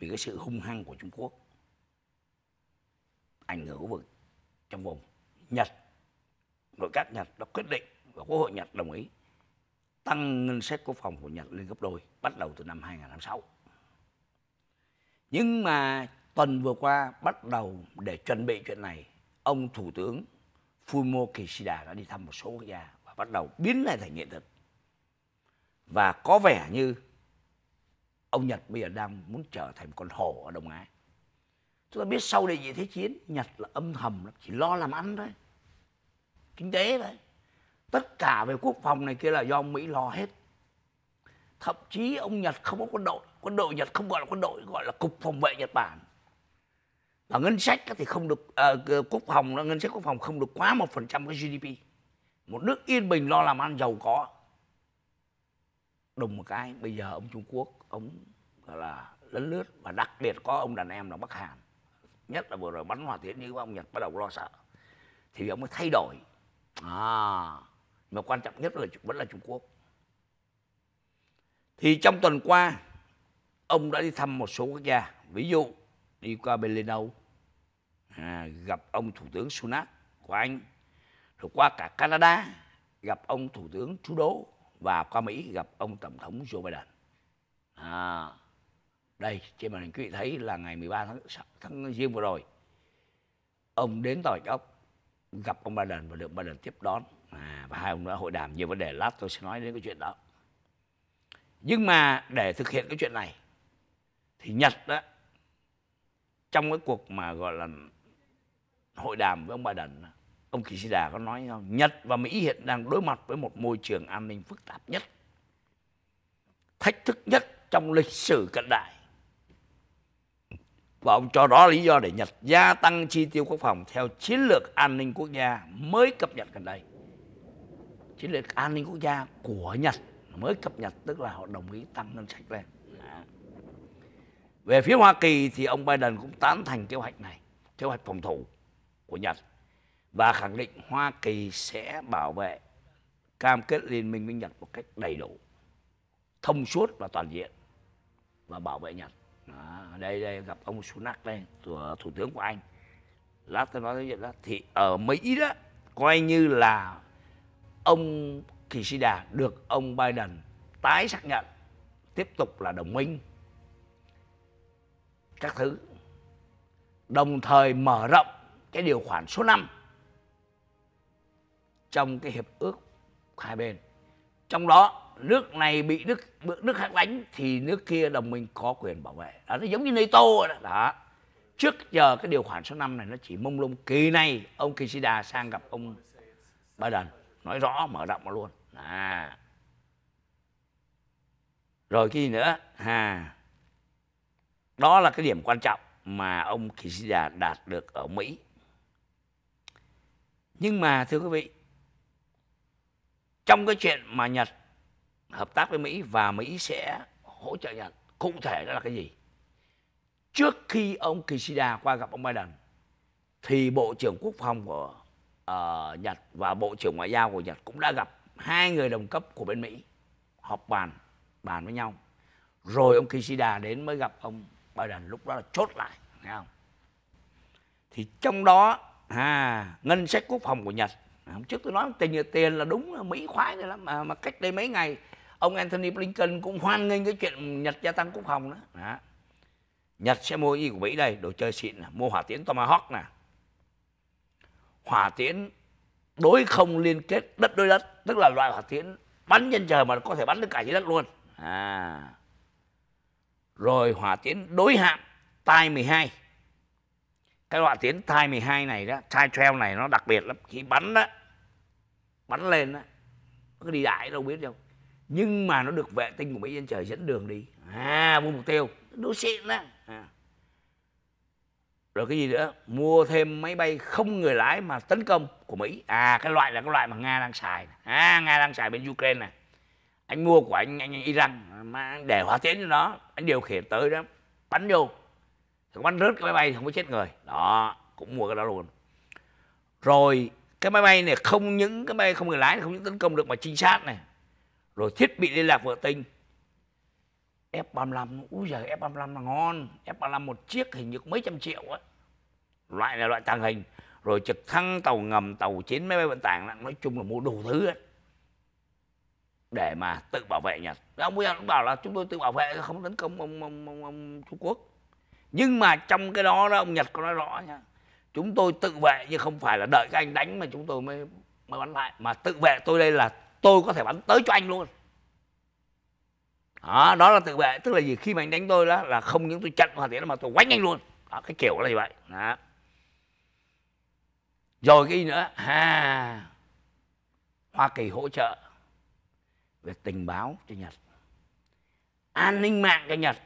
vì cái sự hung hăng của Trung Quốc ảnh hưởng khu vực trong vùng Nhật nội các Nhật đã quyết định và Quốc hội Nhật đồng ý tăng ngân sách quốc phòng của Nhật lên gấp đôi bắt đầu từ năm 2006 nhưng mà tuần vừa qua bắt đầu để chuẩn bị chuyện này ông thủ tướng Fumio Kishida đã đi thăm một số quốc gia và bắt đầu biến này thành hiện thực và có vẻ như ông Nhật bây giờ đang muốn trở thành một con hổ ở Đông Á. Chúng ta biết sau đề nhị thế chiến, Nhật là âm thầm, chỉ lo làm ăn thôi. Kinh tế thôi. Tất cả về quốc phòng này kia là do Mỹ lo hết. Thậm chí ông Nhật không có quân đội. Quân đội Nhật không gọi là quân đội, gọi là Cục Phòng vệ Nhật Bản. Và ngân sách thì không được, à, quốc phòng, ngân sách quốc phòng không được quá một phần trăm cái GDP. Một nước yên bình lo làm ăn giàu có đùng một cái bây giờ ông Trung Quốc ông là lấn lướt và đặc biệt có ông đàn em là Bắc Hàn nhất là vừa rồi bắn hỏa tiễn như ông Nhật bắt đầu lo sợ thì ông mới thay đổi à mà quan trọng nhất là vẫn là Trung Quốc thì trong tuần qua ông đã đi thăm một số quốc gia ví dụ đi qua bên Liên à, gặp ông thủ tướng Sunak của Anh rồi qua cả Canada gặp ông thủ tướng Trudeau và qua Mỹ gặp ông Tổng thống Joe Biden. À, đây, trên màn hình quý vị thấy là ngày 13 tháng, tháng Giêng vừa rồi. Ông đến Tòa Bạch Ốc, gặp ông Biden và được Biden tiếp đón. À, và hai ông đã hội đàm nhiều vấn đề, lát tôi sẽ nói đến cái chuyện đó. Nhưng mà để thực hiện cái chuyện này, thì Nhật đó, trong cái cuộc mà gọi là hội đàm với ông Biden đó, ông Kishida có nói không? Nhật và Mỹ hiện đang đối mặt với một môi trường an ninh phức tạp nhất, thách thức nhất trong lịch sử cận đại. Và ông cho đó lý do để Nhật gia tăng chi tiêu quốc phòng theo chiến lược an ninh quốc gia mới cập nhật gần đây. Chiến lược an ninh quốc gia của Nhật mới cập nhật tức là họ đồng ý tăng ngân sách lên. Về phía Hoa Kỳ thì ông Biden cũng tán thành kế hoạch này, kế hoạch phòng thủ của Nhật và khẳng định Hoa Kỳ sẽ bảo vệ cam kết liên minh với Nhật một cách đầy đủ, thông suốt và toàn diện và bảo vệ Nhật. À, đây đây gặp ông Sunak đây, thủ, thủ tướng của Anh. Lát tôi nói chuyện đó thì ở Mỹ đó coi như là ông Kishida được ông Biden tái xác nhận tiếp tục là đồng minh các thứ đồng thời mở rộng cái điều khoản số 5 trong cái hiệp ước hai bên trong đó nước này bị nước nước khác đánh thì nước kia đồng minh có quyền bảo vệ đó, nó giống như NATO đó. đó trước giờ cái điều khoản số 5 này nó chỉ mông lung kỳ này ông Kishida sang gặp ông Biden nói rõ mở rộng nó luôn à rồi cái gì nữa à đó là cái điểm quan trọng mà ông Kishida đạt được ở Mỹ nhưng mà thưa quý vị trong cái chuyện mà Nhật hợp tác với Mỹ và Mỹ sẽ hỗ trợ Nhật cụ thể đó là cái gì trước khi ông Kishida qua gặp ông Biden thì Bộ trưởng Quốc phòng của uh, Nhật và Bộ trưởng Ngoại giao của Nhật cũng đã gặp hai người đồng cấp của bên Mỹ họp bàn bàn với nhau rồi ông Kishida đến mới gặp ông Biden lúc đó là chốt lại nghe không thì trong đó à, ngân sách quốc phòng của Nhật À, hôm trước tôi nói tình tiền là đúng là mỹ khoái rồi lắm mà, mà cách đây mấy ngày ông Anthony Blinken cũng hoan nghênh cái chuyện Nhật gia tăng quốc phòng đó. đó. Nhật sẽ mua gì của Mỹ đây? Đồ chơi xịn nè, mua hỏa tiễn Tomahawk nè. Hỏa tiễn đối không liên kết đất đối đất, tức là loại hỏa tiễn bắn trên trời mà có thể bắn được cả dưới đất luôn. À. Rồi hỏa tiễn đối hạm tai 12. Cái hỏa tiễn tai 12 này đó, tai 12 này nó đặc biệt lắm, khi bắn đó bắn lên á, nó đi đại đâu biết đâu nhưng mà nó được vệ tinh của mỹ trên trời dẫn đường đi à mua mục tiêu đố xịn đó à. rồi cái gì nữa mua thêm máy bay không người lái mà tấn công của mỹ à cái loại là cái loại mà nga đang xài à nga đang xài bên ukraine này anh mua của anh anh, anh iran mà để hóa tiễn cho nó anh điều khiển tới đó bắn vô thì bắn rớt cái máy bay không có chết người đó cũng mua cái đó luôn rồi cái máy bay này không những cái máy bay không người lái không những tấn công được mà trinh sát này rồi thiết bị liên lạc vệ tinh F-35 úi giờ F-35 là ngon F-35 một chiếc hình như mấy trăm triệu á loại là loại tàng hình rồi trực thăng tàu ngầm tàu chiến máy bay vận tải nói chung là mua đủ thứ hết để mà tự bảo vệ Nhật ông bây giờ cũng bảo là chúng tôi tự bảo vệ không tấn công ông, ông, ông, ông Trung Quốc nhưng mà trong cái đó, đó ông Nhật có nói rõ nha chúng tôi tự vệ chứ không phải là đợi các anh đánh mà chúng tôi mới mới bắn lại mà tự vệ tôi đây là tôi có thể bắn tới cho anh luôn đó, đó là tự vệ tức là gì khi mà anh đánh tôi đó là không những tôi chặn hoàn tiến mà tôi quánh anh luôn đó, cái kiểu là như vậy đó. rồi cái gì nữa à, hoa kỳ hỗ trợ về tình báo cho nhật an ninh mạng cho nhật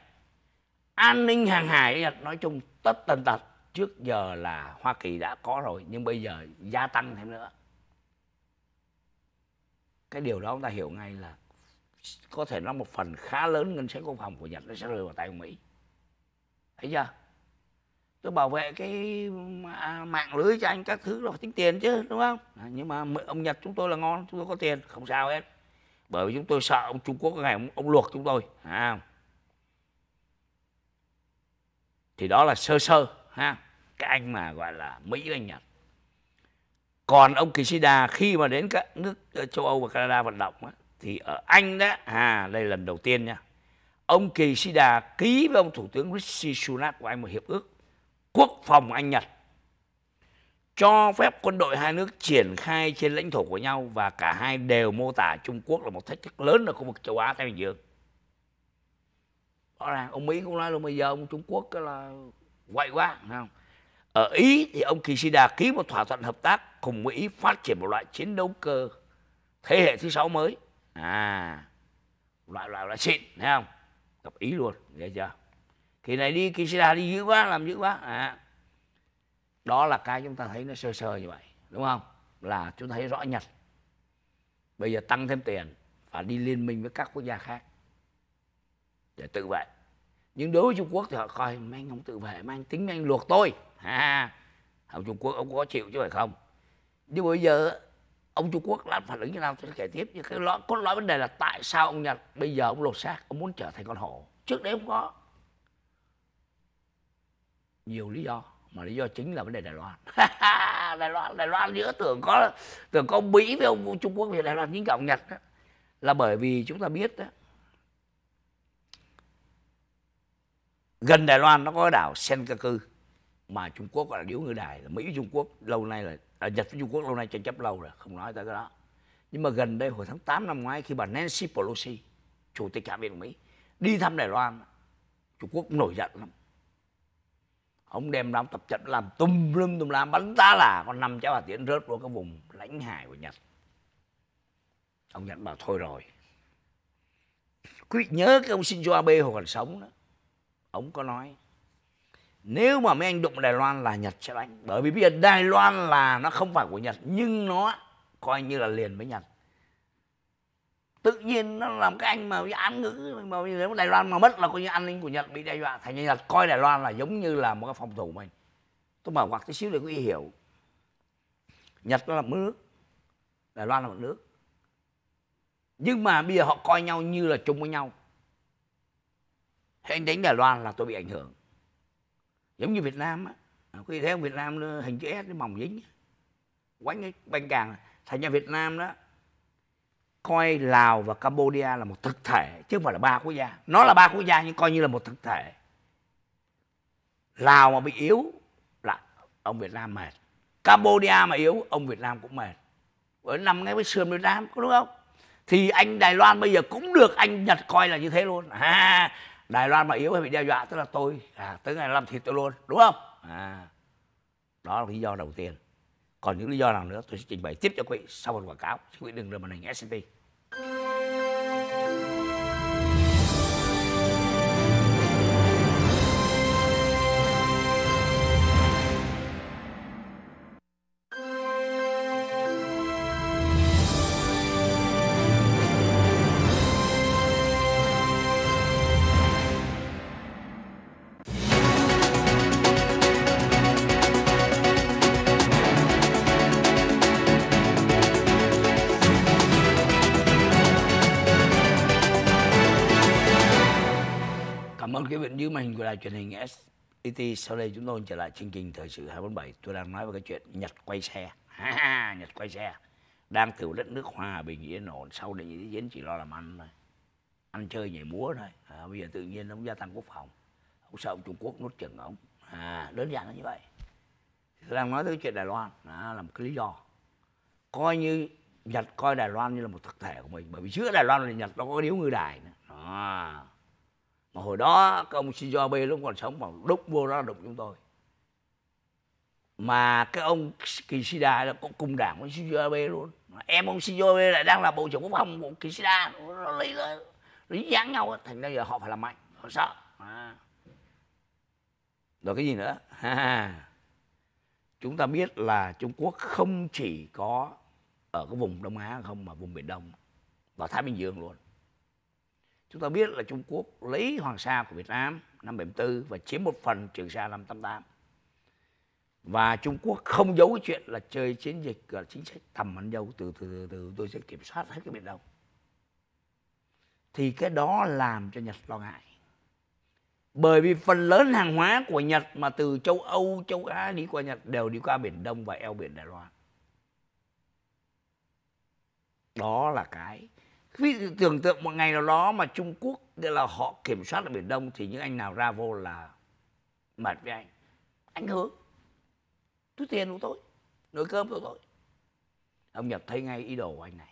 an ninh hàng hải cho nhật nói chung tất tần tật trước giờ là Hoa Kỳ đã có rồi nhưng bây giờ gia tăng thêm nữa cái điều đó chúng ta hiểu ngay là có thể nó một phần khá lớn ngân sách quốc phòng của Nhật nó sẽ rơi vào tay của Mỹ thấy chưa tôi bảo vệ cái à, mạng lưới cho anh các thứ là phải tính tiền chứ đúng không à, nhưng mà ông Nhật chúng tôi là ngon chúng tôi có tiền không sao hết bởi vì chúng tôi sợ ông Trung Quốc ngày ông, ông luộc chúng tôi à, thì đó là sơ sơ ha cái anh mà gọi là Mỹ và Nhật còn ông Kishida khi mà đến các nước châu Âu và Canada vận động á, thì ở Anh đó à đây lần đầu tiên nha ông Kishida ký với ông thủ tướng Rishi Sunak của Anh một hiệp ước quốc phòng Anh Nhật cho phép quân đội hai nước triển khai trên lãnh thổ của nhau và cả hai đều mô tả Trung Quốc là một thách thức lớn ở khu vực châu Á Thái Bình Dương. Rõ ràng ông Mỹ cũng nói luôn bây giờ ông Trung Quốc là quậy quá, không? Ở Ý thì ông Kishida ký một thỏa thuận hợp tác cùng với Ý phát triển một loại chiến đấu cơ thế hệ thứ sáu mới. À, loại loại loại xịn, thấy không? Gặp Ý luôn, nghe chưa? Kỳ này đi Kishida đi dữ quá, làm dữ quá. À. Đó là cái chúng ta thấy nó sơ sơ như vậy, đúng không? Là chúng ta thấy rõ nhật. Bây giờ tăng thêm tiền và đi liên minh với các quốc gia khác để tự vệ. Nhưng đối với Trung Quốc thì họ coi mấy anh không tự vệ, mang tính mấy anh luộc tôi ha ông Trung Quốc ông có chịu chứ phải không nhưng bây giờ ông Trung Quốc làm phản ứng như nào tôi sẽ kể tiếp nhưng cái lõi cốt lõi vấn đề là tại sao ông Nhật bây giờ ông lột xác ông muốn trở thành con hổ trước đấy không có nhiều lý do mà lý do chính là vấn đề Đài Loan Đài Loan Đài Loan giữa tưởng có tưởng có Mỹ với ông Trung Quốc về Đài Loan chính cả ông Nhật đó, là bởi vì chúng ta biết đó, gần Đài Loan nó có đảo Senkaku mà Trung Quốc gọi là điếu ngư đài là Mỹ với Trung Quốc lâu nay là à, Nhật với Trung Quốc lâu nay tranh chấp lâu rồi không nói tới cái đó nhưng mà gần đây hồi tháng 8 năm ngoái khi bà Nancy Pelosi chủ tịch Hạ viện Mỹ đi thăm Đài Loan Trung Quốc cũng nổi giận lắm ông đem đám tập trận làm tum lum tùm la bắn ta là con năm cháu bà Tiễn rớt vô cái vùng lãnh hải của Nhật ông nhận bảo thôi rồi quý vị nhớ cái ông Shinzo Abe hồi còn sống đó ông có nói nếu mà mấy anh đụng Đài Loan là Nhật sẽ đánh bởi vì bây giờ Đài Loan là nó không phải của Nhật nhưng nó coi như là liền với Nhật tự nhiên nó làm cái anh mà án ngữ mà nếu Đài Loan mà mất là coi như an ninh của Nhật bị đe dọa thành Nhật coi Đài Loan là giống như là một cái phòng thủ mình tôi mở ngoặc tí xíu để có ý hiểu Nhật nó là một nước Đài Loan là một nước nhưng mà bây giờ họ coi nhau như là chung với nhau Thế anh đánh Đài Loan là tôi bị ảnh hưởng giống như Việt Nam á quý vị thấy Việt Nam nó hình chữ S nó mỏng dính quánh cái banh càng thành ra Việt Nam đó coi Lào và Cambodia là một thực thể chứ không phải là ba quốc gia nó là ba quốc gia nhưng coi như là một thực thể Lào mà bị yếu là ông Việt Nam mệt Cambodia mà yếu ông Việt Nam cũng mệt ở nằm ngay với sườn Việt Nam có đúng không thì anh Đài Loan bây giờ cũng được anh Nhật coi là như thế luôn à, Đài Loan mà yếu hay bị đe dọa tức là tôi à, tới ngày làm thịt tôi luôn đúng không à, đó là lý do đầu tiên còn những lý do nào nữa tôi sẽ trình bày tiếp cho quý vị sau một quảng cáo xin quý vị đừng rời màn hình SCT màn hình của đài truyền hình SET sau đây chúng tôi trở lại chương trình thời sự 247 tôi đang nói về cái chuyện Nhật quay xe Nhật quay xe đang từ đất nước hòa bình yên ổn sau định thế chiến chỉ lo làm ăn thôi ăn chơi nhảy múa thôi à, bây giờ tự nhiên ông gia tăng quốc phòng ông sợ ông Trung Quốc nuốt chừng ông à, đơn giản là như vậy tôi đang nói tới chuyện Đài Loan à, là một cái lý do coi như Nhật coi Đài Loan như là một thực thể của mình bởi vì trước Đài Loan là Nhật nó có điếu ngư đài nữa đó mà hồi đó cái ông Shinzo Abe lúc còn sống mà đúc vô ra đụng chúng tôi mà cái ông Kishida là cũng cùng đảng với Shinzo Abe luôn mà em ông Shinzo Abe lại đang là bộ trưởng quốc phòng của Kishida nó lấy nó dính dáng nhau đó. thành ra giờ họ phải làm mạnh họ sợ à. rồi cái gì nữa à. chúng ta biết là Trung Quốc không chỉ có ở cái vùng Đông Á không mà vùng Biển Đông và Thái Bình Dương luôn Chúng ta biết là Trung Quốc lấy Hoàng Sa của Việt Nam năm 74 và chiếm một phần Trường Sa năm 88. Và Trung Quốc không giấu cái chuyện là chơi chiến dịch là chính sách tầm ăn dâu từ từ từ, từ tôi sẽ kiểm soát hết cái Biển Đông. Thì cái đó làm cho Nhật lo ngại. Bởi vì phần lớn hàng hóa của Nhật mà từ châu Âu, châu Á đi qua Nhật đều đi qua Biển Đông và eo biển Đài Loan. Đó là cái quý vị tưởng tượng một ngày nào đó mà Trung Quốc nghĩa là họ kiểm soát ở Biển Đông thì những anh nào ra vô là mệt với anh anh hứa túi tiền của tôi nồi cơm của tôi ông Nhật thấy ngay ý đồ của anh này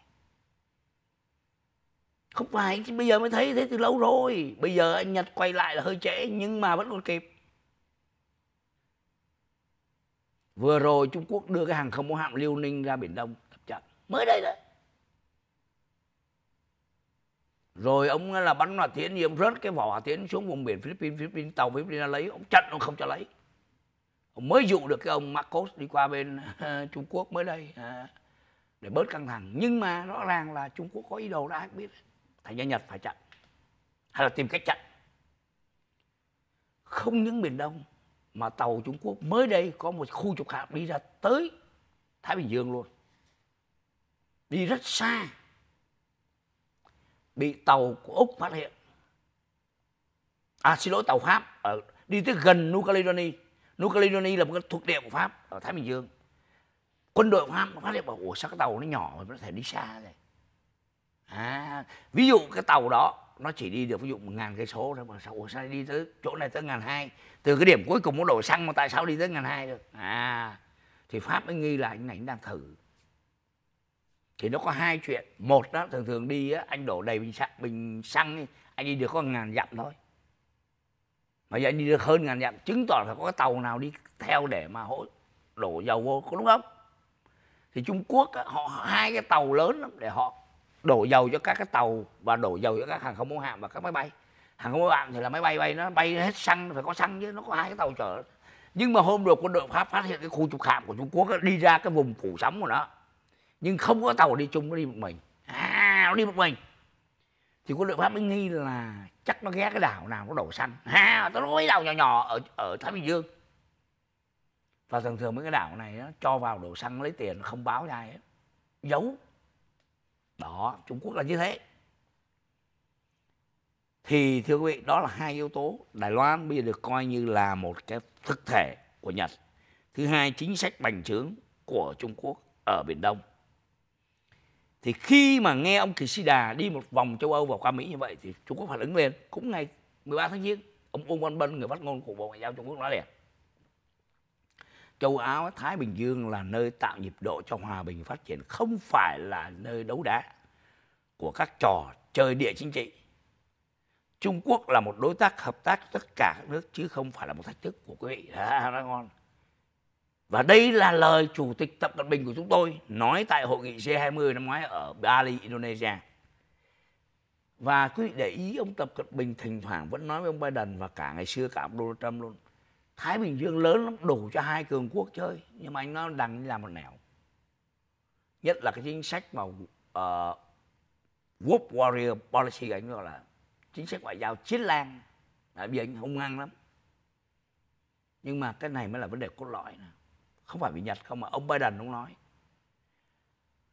không phải bây giờ mới thấy thế từ lâu rồi bây giờ anh nhật quay lại là hơi trễ nhưng mà vẫn còn kịp vừa rồi trung quốc đưa cái hàng không mẫu hạm liêu ninh ra biển đông tập trận mới đây đấy rồi ông là bắn hỏa tiễn thì ông rớt cái vỏ hỏa tiễn xuống vùng biển Philippines Philippines tàu Philippines lấy ông chặn ông không cho lấy ông mới dụ được cái ông Marcos đi qua bên ờ, Trung Quốc mới đây uh, để bớt căng thẳng nhưng mà rõ ràng là Trung Quốc có ý đồ đã biết thành ra Nhật phải chặn hay là tìm cách chặn không những miền Đông mà tàu Trung Quốc mới đây có một khu trục hạm đi ra tới Thái Bình Dương luôn đi rất xa bị tàu của Úc phát hiện. À xin lỗi tàu Pháp ở đi tới gần New Caledonia. New Caledonia là một cái thuộc địa của Pháp ở Thái Bình Dương. Quân đội Pháp phát hiện bảo ủa sao cái tàu nó nhỏ mà nó thể đi xa vậy, À, ví dụ cái tàu đó nó chỉ đi được ví dụ một ngàn cây số thôi mà sao ủa sao đi tới chỗ này tới ngàn hai từ cái điểm cuối cùng nó đổ xăng mà tại sao đi tới ngàn hai được à thì pháp mới nghi là anh này anh đang thử thì nó có hai chuyện một đó thường thường đi á, anh đổ đầy bình xăng bình xăng ấy, anh đi được có ngàn dặm thôi mà giờ anh đi được hơn ngàn dặm chứng tỏ là có cái tàu nào đi theo để mà hỗ đổ dầu vô có đúng không thì Trung Quốc á, họ hai cái tàu lớn lắm để họ đổ dầu cho các cái tàu và đổ dầu cho các hàng không mẫu hạm và các máy bay hàng không mẫu hạm thì là máy bay bay nó bay hết xăng phải có xăng chứ nó có hai cái tàu chở nhưng mà hôm rồi quân đội Pháp phát hiện cái khu trục hạm của Trung Quốc á, đi ra cái vùng phủ sóng của nó nhưng không có tàu đi chung nó đi một mình à nó đi một mình thì quân đội pháp mới nghi là chắc nó ghé cái đảo nào nó đổ xăng à tôi nói đảo nhỏ nhỏ ở ở thái bình dương và thường thường mấy cái đảo này nó cho vào đổ xăng lấy tiền không báo ra hết giấu đó trung quốc là như thế thì thưa quý vị đó là hai yếu tố đài loan bây giờ được coi như là một cái thực thể của nhật thứ hai chính sách bành trướng của trung quốc ở biển đông thì khi mà nghe ông Kishida đi một vòng châu Âu và qua Mỹ như vậy thì Trung Quốc phản ứng lên cũng ngày 13 tháng 9 ông Uông Văn Bân người phát ngôn của Bộ Ngoại giao Trung Quốc nói liền châu Á Thái Bình Dương là nơi tạo nhịp độ cho hòa bình phát triển không phải là nơi đấu đá của các trò chơi địa chính trị Trung Quốc là một đối tác hợp tác tất cả các nước chứ không phải là một thách thức của quý vị. À, nó ngon. Và đây là lời Chủ tịch Tập Cận Bình của chúng tôi nói tại hội nghị G20 năm ngoái ở Bali, Indonesia. Và quý vị để ý ông Tập Cận Bình thỉnh thoảng vẫn nói với ông Biden và cả ngày xưa cả ông Donald Trump luôn. Thái Bình Dương lớn lắm đủ cho hai cường quốc chơi nhưng mà anh nó đang làm một nẻo. Nhất là cái chính sách mà uh, ờ, Wolf Warrior Policy anh gọi là chính sách ngoại giao chiến lan À, bây anh hung hăng lắm. Nhưng mà cái này mới là vấn đề cốt lõi. Nào không phải vì Nhật không mà ông Biden cũng nói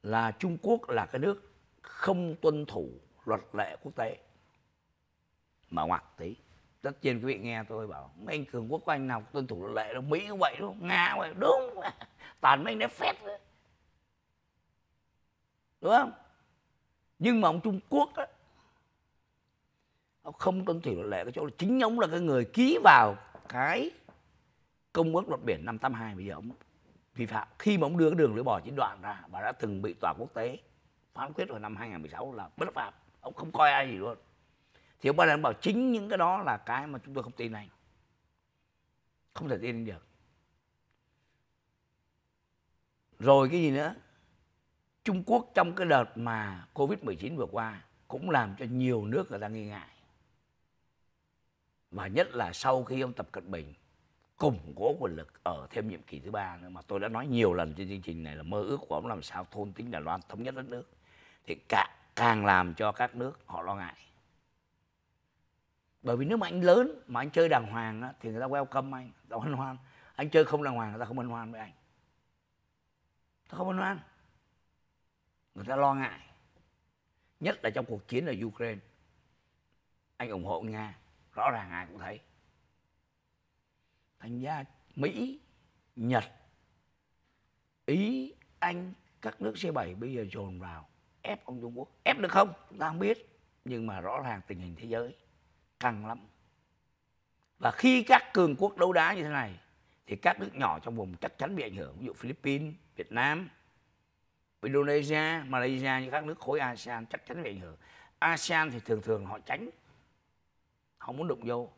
là Trung Quốc là cái nước không tuân thủ luật lệ quốc tế mà ngoặt tí tất nhiên quý vị nghe tôi bảo mấy anh cường quốc của anh nào tuân thủ luật lệ đâu mỹ cũng vậy đúng không nga cũng vậy đúng toàn mấy anh nép phép đấy. đúng không nhưng mà ông trung quốc á ông không tuân thủ luật lệ cái chỗ là chính ông là cái người ký vào cái công ước luật biển năm 82 bây giờ ông vi phạm khi mà ông đưa cái đường lưỡi bò chín đoạn ra và đã từng bị tòa quốc tế phán quyết hồi năm 2016 là bất pháp ông không coi ai gì luôn thì ông Biden bảo chính những cái đó là cái mà chúng tôi không tin anh không thể tin được rồi cái gì nữa Trung Quốc trong cái đợt mà Covid-19 vừa qua cũng làm cho nhiều nước người ta nghi ngại. Và nhất là sau khi ông Tập Cận Bình củng cố quyền lực ở thêm nhiệm kỳ thứ ba nữa mà tôi đã nói nhiều lần trên chương trình này là mơ ước của ông làm sao thôn tính Đài Loan thống nhất đất nước thì cả, càng làm cho các nước họ lo ngại bởi vì nếu mà anh lớn mà anh chơi đàng hoàng thì người ta welcome anh ta hân hoan anh chơi không đàng hoàng người ta không hân hoan với anh ta không hân hoan người ta lo ngại nhất là trong cuộc chiến ở Ukraine anh ủng hộ Nga rõ ràng ai cũng thấy thành ra mỹ nhật ý anh các nước C7 bây giờ dồn vào ép ông Trung Quốc. Ép được không? Ta không biết. Nhưng mà rõ ràng tình hình thế giới căng lắm. Và khi các cường quốc đấu đá như thế này thì các nước nhỏ trong vùng chắc chắn bị ảnh hưởng. Ví dụ Philippines, Việt Nam, Indonesia, Malaysia như các nước khối ASEAN chắc chắn bị ảnh hưởng. ASEAN thì thường thường họ tránh. Họ muốn đụng vô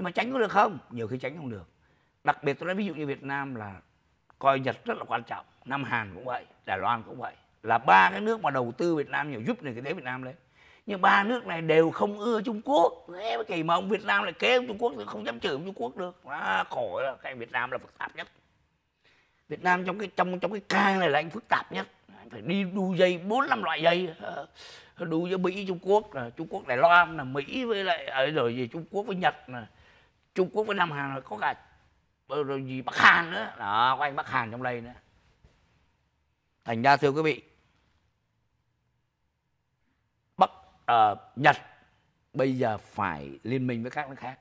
nhưng mà tránh có được không nhiều khi tránh không được đặc biệt tôi nói ví dụ như Việt Nam là coi Nhật rất là quan trọng Nam Hàn cũng vậy Đài Loan cũng vậy là ba cái nước mà đầu tư Việt Nam nhiều giúp nền kinh tế Việt Nam lên nhưng ba nước này đều không ưa Trung Quốc nghe kỳ mà ông Việt Nam lại kế ông Trung Quốc thì không dám chửi ông Trung Quốc được à, khổ là cái Việt Nam là phức tạp nhất Việt Nam trong cái trong trong cái cang này là anh phức tạp nhất anh phải đi đu dây bốn năm loại dây ờ, đu với Mỹ Trung Quốc Trung Quốc Đài Loan là Mỹ với lại rồi gì Trung Quốc với Nhật này Trung Quốc với Nam Hàn rồi có cả rồi gì Bắc Hàn nữa đó có anh Bắc Hàn trong đây nữa thành ra thưa quý vị Bắc uh, Nhật bây giờ phải liên minh với các nước khác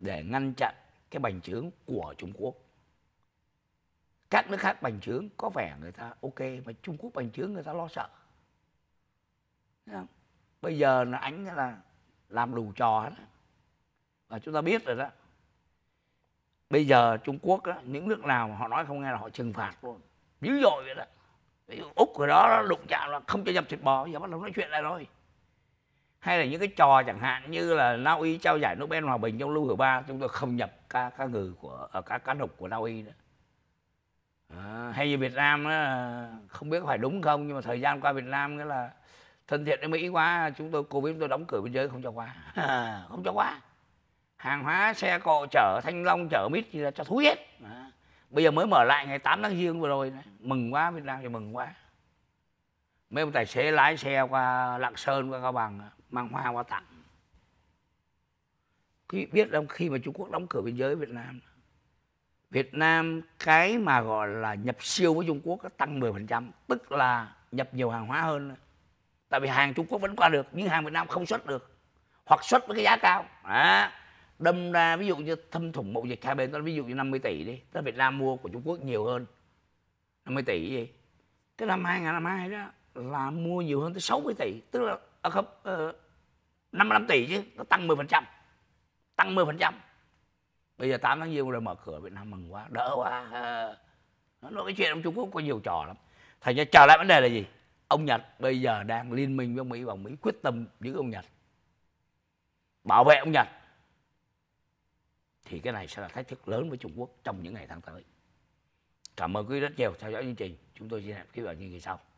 để ngăn chặn cái bành trướng của Trung Quốc các nước khác bành trướng có vẻ người ta ok mà Trung Quốc bành trướng người ta lo sợ bây giờ là anh là làm đủ trò hết và chúng ta biết rồi đó bây giờ Trung Quốc đó, những nước nào mà họ nói không nghe là họ trừng phạt luôn dữ dội vậy đó ví dụ úc rồi đó đụng chạm là không cho nhập thịt bò giờ bắt đầu nói chuyện lại rồi hay là những cái trò chẳng hạn như là Na Uy trao giải Nobel hòa bình trong lưu hữu ba chúng tôi không nhập cá cá ngừ của ở ờ, cá cá đục của Na Uy nữa à, hay như Việt Nam đó, không biết phải đúng không nhưng mà thời gian qua Việt Nam nghĩa là thân thiện với Mỹ quá chúng tôi cô biết tôi đóng cửa biên giới không cho qua không cho qua hàng hóa xe cộ chở thanh long chở mít thì là cho thú hết Đó. bây giờ mới mở lại ngày 8 tháng giêng vừa rồi mừng quá việt nam thì mừng quá mấy ông tài xế lái xe qua lạng sơn qua cao bằng mang hoa qua tặng quý vị biết không khi mà trung quốc đóng cửa biên giới việt nam việt nam cái mà gọi là nhập siêu với trung quốc tăng 10%, tức là nhập nhiều hàng hóa hơn tại vì hàng trung quốc vẫn qua được nhưng hàng việt nam không xuất được hoặc xuất với cái giá cao Đó đâm ra ví dụ như thâm thủng mậu dịch hai bên đó ví dụ như 50 tỷ đi tức là Việt Nam mua của Trung Quốc nhiều hơn 50 tỷ gì cái năm 2022 đó là mua nhiều hơn tới 60 tỷ tức là à không uh, ờ, 55 tỷ chứ nó tăng 10% tăng 10% bây giờ 8 tháng giêng rồi mở cửa Việt Nam mừng quá đỡ quá nó nói cái chuyện ông Trung Quốc có nhiều trò lắm thành ra trở lại vấn đề là gì ông Nhật bây giờ đang liên minh với Mỹ và Mỹ quyết tâm giữ ông Nhật bảo vệ ông Nhật thì cái này sẽ là thách thức lớn với Trung Quốc trong những ngày tháng tới. Cảm ơn quý rất nhiều theo dõi chương trình. Chúng tôi xin hẹn quý vị ở những ngày sau.